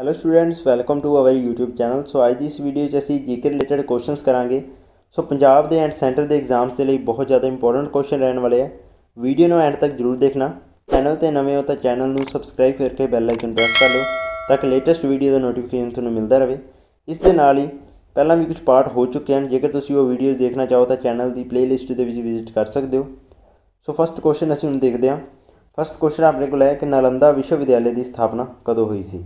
hello students welcome to our YouTube channel so ਅੱਜ ਦੀ ਇਸ ਵੀਡੀਓ 'ਚ ਅਸੀਂ ਜੀਕੇ ਰਿਲੇਟਡ ਕੁਐਸਚਨਸ ਕਰਾਂਗੇ ਸੋ ਪੰਜਾਬ ਦੇ ਐਂਡ ਸੈਂਟਰ ਦੇ ਐਗਜ਼ਾਮਸ ਦੇ ਲਈ ਬਹੁਤ ਜ਼ਿਆਦਾ ਇੰਪੋਰਟੈਂਟ ਕੁਐਸਚਨ ਰਹਿਣ ਵਾਲੇ ਆ ਵੀਡੀਓ ਨੂੰ ਐਂਡ ਤੱਕ ਜ਼ਰੂਰ ਦੇਖਣਾ ਚੈਨਲ ਤੇ ਨਵੇਂ ਹੋ ਤਾਂ ਚੈਨਲ ਨੂੰ ਸਬਸਕ੍ਰਾਈਬ ਕਰਕੇ ਬੈਲ ਆਈਕਨ ਪ੍ਰੈਸ ਕਰ ਲਓ ਤਾਂ ਕਿ ਲੇਟੈਸਟ ਵੀਡੀਓ ਦਾ ਨੋਟੀਫਿਕੇਸ਼ਨ ਤੁਹਾਨੂੰ ਮਿਲਦਾ ਰਹੇ ਇਸ ਦੇ ਨਾਲ ਹੀ ਪਹਿਲਾਂ ਵੀ ਕੁਝ ਪਾਰਟ ਹੋ ਚੁੱਕੇ ਹਨ ਜੇਕਰ ਤੁਸੀਂ ਉਹ ਵੀਡੀਓਜ਼ ਦੇਖਣਾ ਚਾਹੋ ਤਾਂ ਚੈਨਲ ਦੀ ਪਲੇਲਿਸਟ ਦੇ ਵਿੱਚ ਵਿਜ਼ਿਟ ਕਰ ਸਕਦੇ ਹੋ ਸੋ ਫਸਟ ਕੁਐਸਚਨ ਅਸੀਂ ਹੁਣ ਦੇਖਦੇ ਹਾਂ ਫਸਟ ਕੁਐਸਚਨ ਆਪਣੇ ਕੋਲ ਹੈ ਕਿ ਨਾਲੰਦਾ ਵਿਸ਼ਵ ਵਿਦਿਆਲਿਆ ਦੀ ਸਥਾਪਨਾ ਕਦੋਂ ਹੋਈ ਸੀ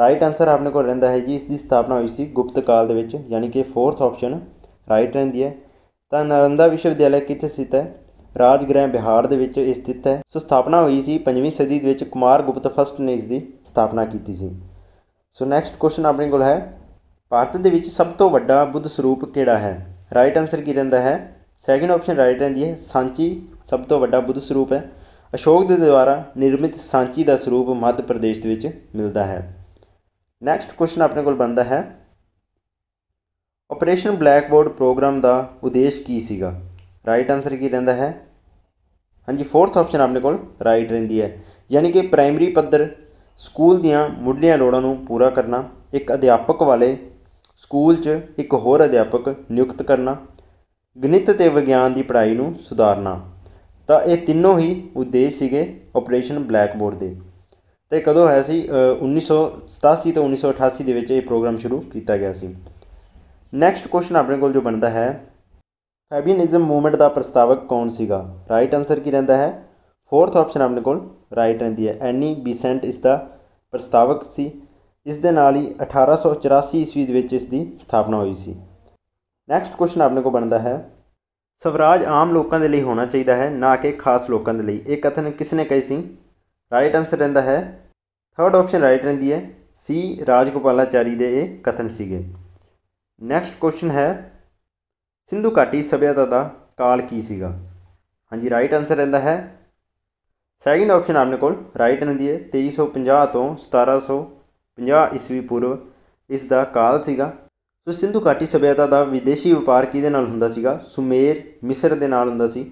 ਰਾਈਟ ਆਨਸਰ ਆਪਣੇ ਕੋਲ ਰਹਿੰਦਾ ਹੈ ਜੀ ਇਸ ਦੀ ਸਥਾਪਨਾ ਹੋਈ ਸੀ ਗੁਪਤ ਕਾਲ ਦੇ ਵਿੱਚ ਯਾਨੀ ਕਿ 4th ਆਪਸ਼ਨ ਰਾਈਟ ਰਹਿੰਦੀ ਹੈ ਤਾਂ ਨਰੰਦਾ ਵਿਸ਼ਵ ਵਿਦਿਆਲਾ ਕਿੱਥੇ ਸਥਿਤ ਹੈ ਰਾਜਗ੍ਰਹਿ ਬਿਹਾਰ ਦੇ ਵਿੱਚ ਸਥਿਤ ਹੈ ਸੋ ਸਥਾਪਨਾ ਹੋਈ ਸੀ 5ਵੀਂ ਸਦੀ ਦੇ ਵਿੱਚ ਕੁਮਾਰ ਗੁਪਤ ਫਸਟ ਨੇ ਇਸ ਦੀ ਸਥਾਪਨਾ ਕੀਤੀ ਸੀ ਸੋ ਨੈਕਸਟ ਕੁਐਸਚਨ ਆਪਣੇ ਕੋਲ ਹੈ ਭਾਰਤ ਦੇ ਵਿੱਚ ਸਭ ਤੋਂ ਵੱਡਾ ਬੁੱਧ ਸਰੂਪ ਕਿਹੜਾ ਹੈ ਰਾਈਟ ਆਨਸਰ ਕੀ ਰਹਿੰਦਾ ਹੈ ਸੈਕਿੰਡ ਆਪਸ਼ਨ ਰਾਈਟ ਰਹਿੰਦੀ ਹੈ ਸਾਂਚੀ ਸਭ ਤੋਂ ਵੱਡਾ ਬੁੱਧ ਸਰੂਪ ਹੈ ਅਸ਼ੋਕ ਦੇ ਦੁਆਰਾ ਨਿਰਮਿਤ ਸਾਂਚੀ ਦਾ ਸਰੂਪ ਮੱਧ ਪ੍ਰਦੇਸ਼ ਦੇ ਵਿੱਚ ਮਿਲਦਾ ਹੈ ਨੈਕਸਟ ਕੁਐਸਚਨ ਆਪਣੇ ਕੋਲ ਬੰਦਾ ਹੈ ਆਪਰੇਸ਼ਨ ਬਲੈਕਬੋਰਡ ਪ੍ਰੋਗਰਾਮ ਦਾ ਉਦੇਸ਼ ਕੀ ਸੀਗਾ ਰਾਈਟ ਆਨਸਰ ਕੀ ਰਹਿੰਦਾ ਹੈ ਹਾਂਜੀ ਫੋਰਥ ਆਪਸ਼ਨ ਆਪਣੇ ਕੋਲ ਰਾਈਟ ਰਹਿੰਦੀ ਹੈ ਯਾਨੀ ਕਿ ਪ੍ਰਾਇਮਰੀ ਪੱਧਰ ਸਕੂਲ ਦੀਆਂ ਮੁੱਢਲੀਆਂ ਲੋੜਾਂ ਨੂੰ ਪੂਰਾ ਕਰਨਾ ਇੱਕ ਅਧਿਆਪਕ ਵਾਲੇ ਸਕੂਲ 'ਚ ਇੱਕ ਹੋਰ ਅਧਿਆਪਕ ਨਿਯੁਕਤ ਕਰਨਾ ਗਣਿਤ ਤੇ ਵਿਗਿਆਨ ਦੀ ਪੜ੍ਹਾਈ ਨੂੰ ਸੁਧਾਰਨਾ ਤਾਂ ਇਹ ਤਿੰਨੋਂ ਹੀ ਉਦੇਸ਼ ਸੀਗੇ ਆਪਰੇਸ਼ਨ ਬਲੈਕਬੋਰਡ ਦੇ ਤੇ ਕਦੋਂ ਹੋਇਆ ਸੀ 1987 ਤੋਂ 1988 ਦੇ ਵਿੱਚ ਇਹ ਪ੍ਰੋਗਰਾਮ ਸ਼ੁਰੂ ਕੀਤਾ ਗਿਆ ਸੀ ਨੈਕਸਟ ਕੁਐਸਚਨ ਆਪਣੇ ਕੋਲ ਜੋ ਬਣਦਾ ਹੈ ਫੈਬੀਨਿਜ਼ਮ ਮੂਵਮੈਂਟ ਦਾ ਪ੍ਰਸਤਾਵਕ ਕੌਣ ਸੀਗਾ ਰਾਈਟ ਆਨਸਰ ਕੀ ਰਹਿੰਦਾ ਹੈ ਫੋਰਥ ਆਪਸ਼ਨ ਆਪਣੇ ਕੋਲ ਰਾਈਟ ਰਹਿੰਦੀ ਹੈ ਐਨੀ ਬੀਸੈਂਟ ਇਸ ਦਾ ਪ੍ਰਸਤਾਵਕ ਸੀ ਇਸ ਦੇ ਨਾਲ ਹੀ 1884 ਈਸਵੀ ਦੇ ਵਿੱਚ ਇਸ ਦੀ ਸਥਾਪਨਾ ਹੋਈ ਸੀ ਨੈਕਸਟ ਕੁਐਸਚਨ ਆਪਣੇ ਕੋਲ ਬਣਦਾ ਹੈ ਸਵਰਾਜ ਆਮ ਲੋਕਾਂ ਦੇ ਲਈ ਹੋਣਾ ਚਾਹੀਦਾ ਹੈ ਨਾ ਕਿ ਖਾਸ ਲੋਕਾਂ ਦੇ ਲਈ ਇਹ ਕਥਨ ਕਿਸ ਨੇ ਕਹੀ ਸੀ ਰਾਈਟ ਆਨਸਰ ਰਹਿੰਦਾ ਹੈ ਥਰਡ ਆਪਸ਼ਨ ਰਾਈਟ ਰਹਿੰਦੀ ਹੈ ਸੀ ਰਾਜਗੋਪਾਲਾਚਾਰੀ ਦੇ ਇਹ ਕਥਨ ਸੀਗੇ ਨੈਕਸਟ ਕੁਐਸਚਨ ਹੈ ਸਿੰਧੂ ਘਾਟੀ ਸਭਿਅਤਾ ਦਾ ਕਾਲ ਕੀ ਸੀਗਾ ਹਾਂਜੀ ਰਾਈਟ ਆਨਸਰ ਰਹਿੰਦਾ ਹੈ ਸੈਕਿੰਡ ਆਪਸ਼ਨ ਆਪਣੇ ਕੋਲ ਰਾਈਟ ਰਹਿੰਦੀ ਹੈ 2350 ਤੋਂ 1750 ਈਸਵੀ ਪੂਰਵ ਇਸ ਦਾ ਕਾਲ ਸੀਗਾ ਸੋ ਸਿੰਧੂ ਘਾਟੀ ਸਭਿਅਤਾ ਦਾ ਵਿਦੇਸ਼ੀ ਵਪਾਰ ਕਿਹਦੇ ਨਾਲ ਹੁੰਦਾ ਸੀਗਾ ਸੁਮੇਰ ਮਿਸਰ ਦੇ ਨਾਲ ਹੁੰਦਾ ਸੀ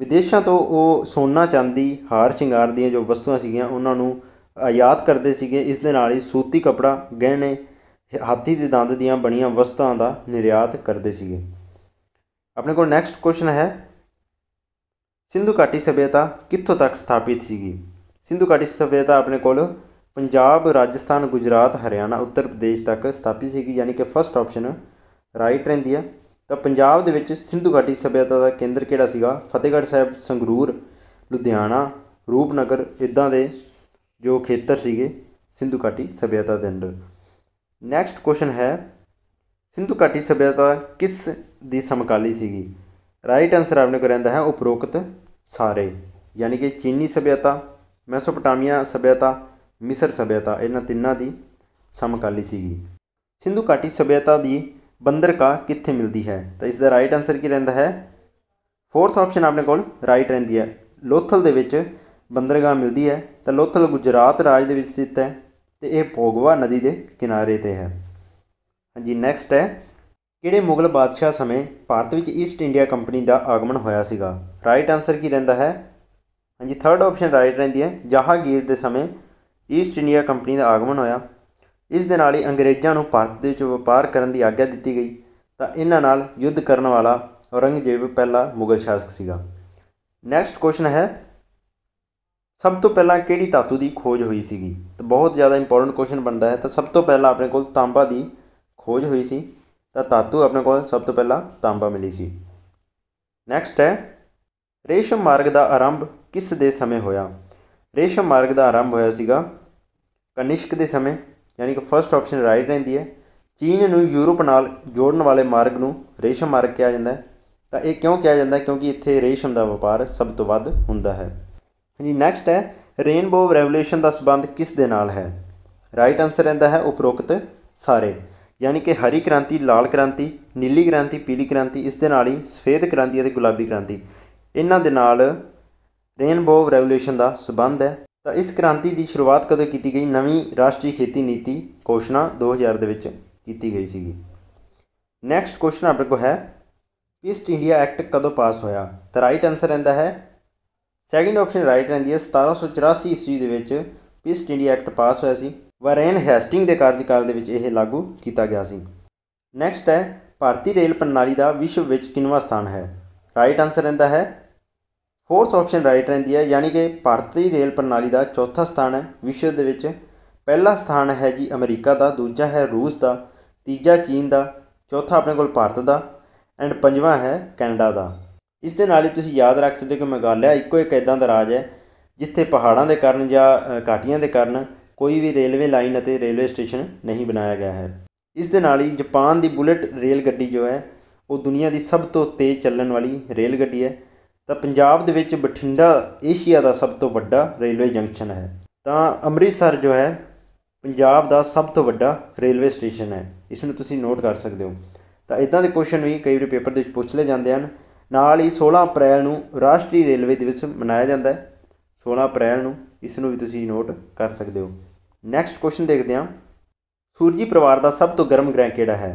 ਵਿਦੇਸ਼ਾਂ ਤੋਂ ਉਹ ਸੋਨਾ ਚਾਂਦੀ ਹਾਰ ਸ਼ਿੰਗਾਰ ਦੀਆਂ ਜੋ ਵਸਤੂਆਂ ਸੀਗੀਆਂ ਉਹਨਾਂ ਨੂੰ ਆਯਾਤ ਕਰਦੇ ਸੀਗੇ ਇਸ ਦੇ ਨਾਲ ਹੀ ਸੂਤੀ ਕਪੜਾ ਗਹਿਣੇ ਹਾਥੀ ਦੇ ਦੰਦ ਦੀਆਂ ਬਣੀਆਂ ਵਸਤਾਂ ਦਾ ਨਿਰਯਾਤ ਕਰਦੇ ਸੀਗੇ ਆਪਣੇ ਕੋਲ ਨੈਕਸਟ ਕੁਐਸਚਨ ਹੈ ਸਿੰਧੂ ਘਾਟੀ ਸਭਿਅਤਾ ਕਿੱਥੋਂ ਤੱਕ ਸਥਾਪਿਤ ਸੀਗੀ ਸਿੰਧੂ ਘਾਟੀ ਸਭਿਅਤਾ ਆਪਣੇ ਕੋਲ ਪੰਜਾਬ ਰਾਜਸਥਾਨ ਗੁਜਰਾਤ ਹਰਿਆਣਾ ਉੱਤਰ ਪ੍ਰਦੇਸ਼ ਤੱਕ ਸਥਾਪਿਤ ਸੀਗੀ ਯਾਨੀ ਕਿ ਫਸਟ ਆਪਸ਼ਨ ਰਾਈਟ ਰਹਿੰਦੀ ਹੈ ਤਾਂ ਪੰਜਾਬ ਦੇ ਵਿੱਚ ਸਿੰਧੂ ਘਾਟੀ ਸਭਿਅਤਾ ਦਾ ਕੇਂਦਰ ਕਿਹੜਾ ਸੀਗਾ ਫਤਿਹਗੜ੍ਹ ਸਾਹਿਬ ਸੰਗਰੂਰ ਲੁਧਿਆਣਾ ਰੂਪਨਗਰ ਇਦਾਂ ਦੇ ਜੋ ਖੇਤਰ ਸੀਗੇ ਸਿੰਧੂ ਘਾਟੀ ਸਭਿਅਤਾ ਦੇ ਅੰਦਰ ਨੈਕਸਟ ਕੁਐਸਚਨ ਹੈ ਸਿੰਧੂ ਘਾਟੀ ਸਭਿਅਤਾ ਕਿਸ ਦੀ ਸਮਕਾਲੀ ਸੀਗੀ ਰਾਈਟ ਆਨਸਰ ਆਪਨੇ ਕੋ ਰਹਿੰਦਾ ਹੈ ਉਪਰੋਕਤ ਸਾਰੇ ਯਾਨੀ ਕਿ ਚੀਨੀ ਸਭਿਅਤਾ ਮੈਸੋਪੋਟਾਮੀਆ ਸਭਿਅਤਾ ਮਿਸਰ ਸਭਿਅਤਾ ਇਹਨਾਂ ਤਿੰਨਾਂ ਦੀ ਸਮਕਾਲੀ ਸੀਗੀ ਸਿੰਧੂ ਘਾਟੀ ਸਭਿਅਤਾ ਦੀ ਕਾ ਕਿੱਥੇ ਮਿਲਦੀ ਹੈ ਤਾਂ ਇਸ ਦਾ ਰਾਈਟ ਆਨਸਰ ਕੀ ਰਹਿੰਦਾ ਹੈ ਫੋਰਥ ਆਪਸ਼ਨ ਆਪਣੇ ਕੋਲ ਰਾਈਟ ਰਹਿੰਦੀ ਹੈ ਲੋਥਲ ਦੇ ਵਿੱਚ ਬੰਦਰਗਾਹ ਮਿਲਦੀ ਹੈ ਤਾਂ ਲੋਥਲ ਗੁਜਰਾਤ ਰਾਜ ਦੇ ਵਿੱਚ ਸਥਿਤ ਹੈ ਤੇ ਇਹ ਭੋਗਵਾ ਨਦੀ ਦੇ ਕਿਨਾਰੇ ਤੇ ਹੈ ਹਾਂਜੀ ਨੈਕਸਟ ਹੈ ਕਿਹੜੇ ਮੁਗਲ ਬਾਦਸ਼ਾਹ ਸਮੇਂ ਭਾਰਤ ਵਿੱਚ ਈਸਟ ਇੰਡੀਆ ਕੰਪਨੀ ਦਾ ਆਗਮਨ ਹੋਇਆ ਸੀਗਾ ਰਾਈਟ ਆਨਸਰ ਕੀ ਰਹਿੰਦਾ ਹੈ ਹਾਂਜੀ ਥਰਡ ਆਪਸ਼ਨ ਰਾਈਟ ਰਹਿੰਦੀ ਹੈ ਜਹਾਂਗੀਰ ਦੇ ਸਮੇਂ ਈਸਟ ਇੰਡੀਆ ਕੰਪਨੀ ਦਾ ਆਗਮਨ ਹੋਇਆ ਇਸ ਦੇ ਨਾਲ ਹੀ ਅੰਗਰੇਜ਼ਾਂ ਨੂੰ ਭਾਰਤ ਦੇ ਵਿੱਚ ਵਪਾਰ ਕਰਨ ਦੀ ਆਗਿਆ ਦਿੱਤੀ ਗਈ ਤਾਂ ਇਹਨਾਂ ਨਾਲ ਯੁੱਧ ਕਰਨ ਵਾਲਾ ਔਰੰਗਜ਼ੇਬ ਪਹਿਲਾ ਮੁਗਲ ਸ਼ਾਸਕ ਸੀਗਾ ਨੈਕਸਟ ਕੁਐਸਚਨ ਹੈ ਸਭ ਤੋਂ ਪਹਿਲਾਂ ਕਿਹੜੀ ਧਾਤੂ ਦੀ ਖੋਜ ਹੋਈ ਸੀਗੀ ਤਾਂ ਬਹੁਤ ਜ਼ਿਆਦਾ ਇੰਪੋਰਟੈਂਟ ਕੁਐਸਚਨ ਬਣਦਾ ਹੈ ਤਾਂ ਸਭ ਤੋਂ ਪਹਿਲਾਂ ਆਪਣੇ ਕੋਲ ਤਾਂਬਾ ਦੀ ਖੋਜ ਹੋਈ ਸੀ ਤਾਂ ਧਾਤੂ ਆਪਣੇ ਕੋਲ ਸਭ ਤੋਂ ਪਹਿਲਾਂ ਤਾਂਬਾ ਮਿਲੀ ਸੀ ਨੈਕਸਟ ਹੈ ਰੇਸ਼ਮ ਮਾਰਗ ਦਾ ਆਰੰਭ ਕਿਸ ਦੇ ਸਮੇਂ ਹੋਇਆ ਰੇਸ਼ਮ ਮਾਰਗ ਦਾ ਆਰੰਭ ਹੋਇਆ ਸੀਗਾ ਕਨਿਸ਼ਕ ਦੇ ਸਮੇਂ ਯਾਨੀ ਕਿ ਫਰਸਟ ਆਪਸ਼ਨ ਰਾਈਟ ਰਹਿੰਦੀ ਹੈ ਚੀਨ ਨੂੰ ਯੂਰਪ ਨਾਲ ਜੋੜਨ ਵਾਲੇ ਮਾਰਗ ਨੂੰ ਰੇਸ਼ਮ ਮਾਰਗ ਕਿਹਾ ਜਾਂਦਾ ਹੈ ਤਾਂ ਇਹ ਕਿਉਂ ਕਿਹਾ ਜਾਂਦਾ ਕਿਉਂਕਿ ਇੱਥੇ ਰੇਸ਼ਮ ਦਾ ਵਪਾਰ ਸਭ ਤੋਂ ਵੱਧ ਹੁੰਦਾ ਹੈ ਹਾਂਜੀ ਨੈਕਸਟ ਹੈ ਰੇਨਬੋ ਰੈਵੋਲੂਸ਼ਨ ਦਾ ਸਬੰਧ ਕਿਸ ਦੇ ਨਾਲ ਹੈ ਰਾਈਟ ਆਨਸਰ ਰਹਿੰਦਾ ਹੈ ਉਪਰੋਕਤ ਸਾਰੇ ਯਾਨੀ ਕਿ ਹਰੀ ਕ੍ਰਾਂਤੀ ਲਾਲ ਕ੍ਰਾਂਤੀ ਨੀਲੀ ਕ੍ਰਾਂਤੀ ਪੀਲੀ ਕ੍ਰਾਂਤੀ ਇਸ ਦੇ ਨਾਲ ਹੀ ਸਫੇਦ ਕ੍ਰਾਂਤੀ ਅਤੇ ਗੁਲਾਬੀ ਕ੍ਰਾਂਤੀ ਇਹਨਾਂ ਦੇ ਨਾਲ ਰੇਨਬੋ ਰੈਵੋਲੂਸ਼ਨ ਦਾ ਸਬੰਧ ਹੈ ਤਾਂ ਇਸ ਕ੍ਰਾਂਤੀ ਦੀ ਸ਼ੁਰੂਆਤ ਕਦੋਂ ਕੀਤੀ ਗਈ ਨਵੀਂ ਰਾਸ਼ਟਰੀ ਖੇਤੀ ਨੀਤੀ ਘੋਸ਼ਣਾ 2000 ਦੇ ਵਿੱਚ ਕੀਤੀ ਗਈ ਸੀਗੀ ਨੈਕਸਟ ਕੁਐਸਚਨ ਆਪਣੇ ਕੋ ਹੈ ਈਸਟ ਇੰਡੀਆ ਐਕਟ ਕਦੋਂ ਪਾਸ ਹੋਇਆ ਤਾਂ ਰਾਈਟ ਆਨਸਰ ਰਹਿੰਦਾ ਹੈ ਸੈਕਿੰਡ ਆਪਸ਼ਨ ਰਾਈਟ ਰਹਿੰਦੀ ਹੈ 1784 ਈਸਵੀ ਦੇ ਵਿੱਚ ਈਸਟ ਇੰਡੀਆ ਐਕਟ ਪਾਸ ਹੋਇਆ ਸੀ ਵਾਰੇਨ ਹੈਸਟਿੰਗ ਦੇ ਕਾਰਜਕਾਲ ਦੇ ਵਿੱਚ ਇਹ ਲਾਗੂ ਕੀਤਾ ਗਿਆ ਸੀ ਨੈਕਸਟ ਹੈ ਭਾਰਤੀ ਰੇਲ ਪ੍ਰਣਾਲੀ ਦਾ ਵਿਸ਼ਵ ਵਿੱਚ ਕਿੰਨਵਾਂ ਸਥਾਨ ਹੈ ਰਾਈਟ ਆਨਸਰ ਰਹਿੰਦਾ ਹੈ ਫੋਰਥ ਆਪਸ਼ਨ ਰਾਈਟ ਰਹਿੰਦੀ ਹੈ ਯਾਨੀ ਕਿ ਭਾਰਤੀ ਰੇਲ ਪ੍ਰਣਾਲੀ ਦਾ ਚੌਥਾ ਸਥਾਨ ਹੈ ਵਿਸ਼ਵ ਦੇ ਵਿੱਚ ਪਹਿਲਾ ਸਥਾਨ ਹੈ ਜੀ ਅਮਰੀਕਾ ਦਾ ਦੂਜਾ ਹੈ ਰੂਸ ਦਾ ਤੀਜਾ ਚੀਨ ਦਾ ਚੌਥਾ ਆਪਣੇ ਕੋਲ ਭਾਰਤ ਦਾ ਐਂਡ ਪੰਜਵਾਂ ਹੈ ਕੈਨੇਡਾ ਦਾ ਇਸ ਦੇ ਨਾਲ ਹੀ ਤੁਸੀਂ ਯਾਦ ਰੱਖ ਸਕਦੇ ਹੋ ਕਿ ਮਗਾਲਿਆ ਇੱਕੋ ਇੱਕ ਐਦਾਂ ਦਾ ਰਾਜ ਹੈ ਜਿੱਥੇ ਪਹਾੜਾਂ ਦੇ ਕਾਰਨ ਜਾਂ ਘਾਟੀਆਂ ਦੇ ਕਾਰਨ ਕੋਈ ਵੀ ਰੇਲਵੇ ਲਾਈਨ ਅਤੇ ਰੇਲਵੇ ਸਟੇਸ਼ਨ ਨਹੀਂ ਬਣਾਇਆ ਗਿਆ ਹੈ ਇਸ ਦੇ ਨਾਲ ਹੀ ਜਾਪਾਨ ਦੀ ਬੁਲੇਟ ਰੇਲ ਗੱਡੀ ਜੋ ਹੈ ਉਹ ਦੁਨੀਆ ਦੀ ਸਭ ਤੋਂ ਤੇਜ਼ ਚੱਲਣ ਵਾਲੀ ਰੇਲ ਗੱਡੀ ਹੈ ਤਾਂ ਪੰਜਾਬ ਦੇ ਵਿੱਚ ਬਠਿੰਡਾ ਏਸ਼ੀਆ ਦਾ ਸਭ ਤੋਂ ਵੱਡਾ ਰੇਲਵੇ ਜੰਕਸ਼ਨ ਹੈ ਤਾਂ ਅੰਮ੍ਰਿਤਸਰ ਜੋ ਹੈ ਪੰਜਾਬ ਦਾ ਸਭ ਤੋਂ ਵੱਡਾ ਰੇਲਵੇ ਸਟੇਸ਼ਨ ਹੈ ਇਸ ਨੂੰ ਤੁਸੀਂ ਨੋਟ ਕਰ ਸਕਦੇ ਹੋ ਤਾਂ ਇਦਾਂ ਦੇ ਕੁਐਸਚਨ ਵੀ ਕਈ ਵਾਰ ਪੇਪਰ ਦੇ ਵਿੱਚ ਪੁੱਛ ਲਏ ਜਾਂਦੇ ਹਨ ਨਾਲ ਹੀ 16 ਅਪ੍ਰੈਲ ਨੂੰ ਰਾਸ਼ਟਰੀ ਰੇਲਵੇ ਦਿਵਸ ਮਨਾਇਆ ਜਾਂਦਾ ਹੈ 16 ਅਪ੍ਰੈਲ ਨੂੰ ਇਸ ਨੂੰ ਵੀ ਤੁਸੀਂ ਨੋਟ ਕਰ ਸਕਦੇ ਹੋ ਨੈਕਸਟ ਕੁਐਸਚਨ ਦੇਖਦੇ ਹਾਂ ਸੂਰਜੀ ਪਰਿਵਾਰ ਦਾ ਸਭ ਤੋਂ ਗਰਮ ਗ੍ਰਹਿ ਕਿਹੜਾ ਹੈ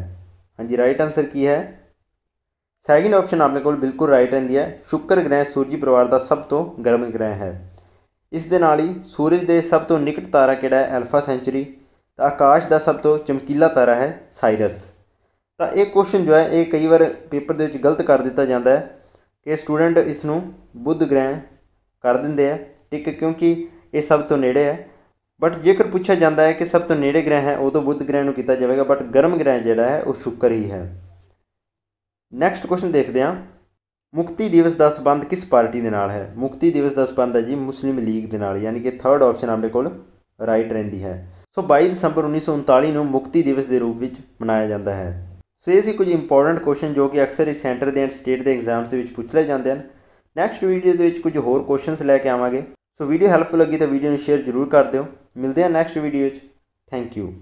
ਹਾਂਜੀ ਰਾਈਟ ਆਨਸਰ ਕੀ ਹੈ ਸੈਕਿੰਡ ਆਪਸ਼ਨ ਆਪਣੇ ਕੋਲ ਬਿਲਕੁਲ ਰਾਈਟ ਰਹਿੰਦੀ ਹੈ ਸ਼ੁੱਕਰ ਗ੍ਰਹਿ ਸੂਰਜੀ ਪਰਿਵਾਰ ਦਾ ਸਭ ਤੋਂ ਗਰਮ ਗ੍ਰਹਿ ਹੈ ਇਸ ਦੇ ਨਾਲ ਹੀ ਸੂਰਜ ਦੇ ਸਭ ਤੋਂ ਨਿਕਟ ਤਾਰਾ ਕਿਹੜਾ ਹੈ ਅਲਫਾ ਸੈਂਚਰੀ ਤਾਂ ਆਕਾਸ਼ ਦਾ ਸਭ ਤੋਂ ਚਮਕੀਲਾ ਤਾਰਾ ਹੈ ਸਾਇਰਸ ਤਾਂ ਇਹ ਕੁਐਸਚਨ ਜੋ ਹੈ ਇਹ ਕਈ ਵਾਰ ਪੇਪਰ ਦੇ ਵਿੱਚ ਗਲਤ ਕਰ ਦਿੱਤਾ ਜਾਂਦਾ ਹੈ ਕਿ ਸਟੂਡੈਂਟ ਇਸ ਨੂੰ ਬੁੱਧ ਗ੍ਰਹਿ ਕਰ ਦਿੰਦੇ ਆ ਠੀਕ ਕਿਉਂਕਿ ਇਹ ਸਭ ਤੋਂ ਨੇੜੇ ਹੈ ਬਟ ਜੇਕਰ ਪੁੱਛਿਆ ਜਾਂਦਾ ਹੈ ਕਿ ਸਭ ਤੋਂ ਨੇੜੇ ਗ੍ਰਹਿ ਹੈ ਉਹ ਤੋਂ ਬੁੱਧ ਗ੍ਰਹਿ ਨੂੰ ਕੀਤਾ ਜਾਵੇਗਾ ਬਟ ਗਰਮ ਗ੍ਰਹਿ ਜਿਹੜਾ ਹੈ ਉਹ ਸ਼ੁੱਕਰ ਹੀ ਹੈ ਨੈਕਸਟ ਕੁਐਸਚਨ ਦੇਖਦੇ ਹਾਂ ਮੁਕਤੀ ਦਿਵਸ ਦਾ ਸਬੰਧ ਕਿਸ ਪਾਰਟੀ ਦੇ ਨਾਲ ਹੈ ਮੁਕਤੀ ਦਿਵਸ ਦਾ ਸਬੰਧ ਹੈ ਜੀ ਮੁਸਲਿਮ ਲੀਗ ਦੇ ਨਾਲ ਯਾਨੀ ਕਿ ਥਰਡ ਆਪਸ਼ਨ ਆਪਣੇ ਕੋਲ ਰਾਈਟ ਰਹਿੰਦੀ ਹੈ ਸੋ 22 ਦਸੰਬਰ 1939 ਨੂੰ ਮੁਕਤੀ ਦਿਵਸ ਦੇ ਰੂਪ ਵਿੱਚ ਮਨਾਇਆ ਜਾਂਦਾ ਹੈ ਸੋ ਇਹ ਸੀ ਕੁਝ ਇੰਪੋਰਟੈਂਟ ਕੁਐਸਚਨ ਜੋ ਕਿ ਅਕਸਰ ਇਸ ਸੈਂਟਰ ਦੇ ਐਂਡ ਸਟੇਟ ਦੇ ਐਗਜ਼ਾਮਸ ਵਿੱਚ ਪੁੱਛ ਲਏ ਜਾਂਦੇ ਹਨ ਨੈਕਸਟ ਵੀਡੀਓ ਦੇ ਵਿੱਚ ਕੁਝ ਹੋਰ ਕੁਐਸਚਨਸ ਲੈ ਕੇ ਆਵਾਂਗੇ ਸੋ ਵੀਡੀਓ ਹੈਲਪਫੁਲ ਲੱਗੀ ਤਾਂ ਵੀਡੀਓ ਨੂੰ ਸ਼ੇਅਰ ਜ਼ਰੂਰ ਕਰ ਦਿਓ ਮਿਲਦੇ ਹਾਂ ਨੈਕਸਟ ਵੀਡੀਓ 'ਚ ਥੈਂਕ ਯੂ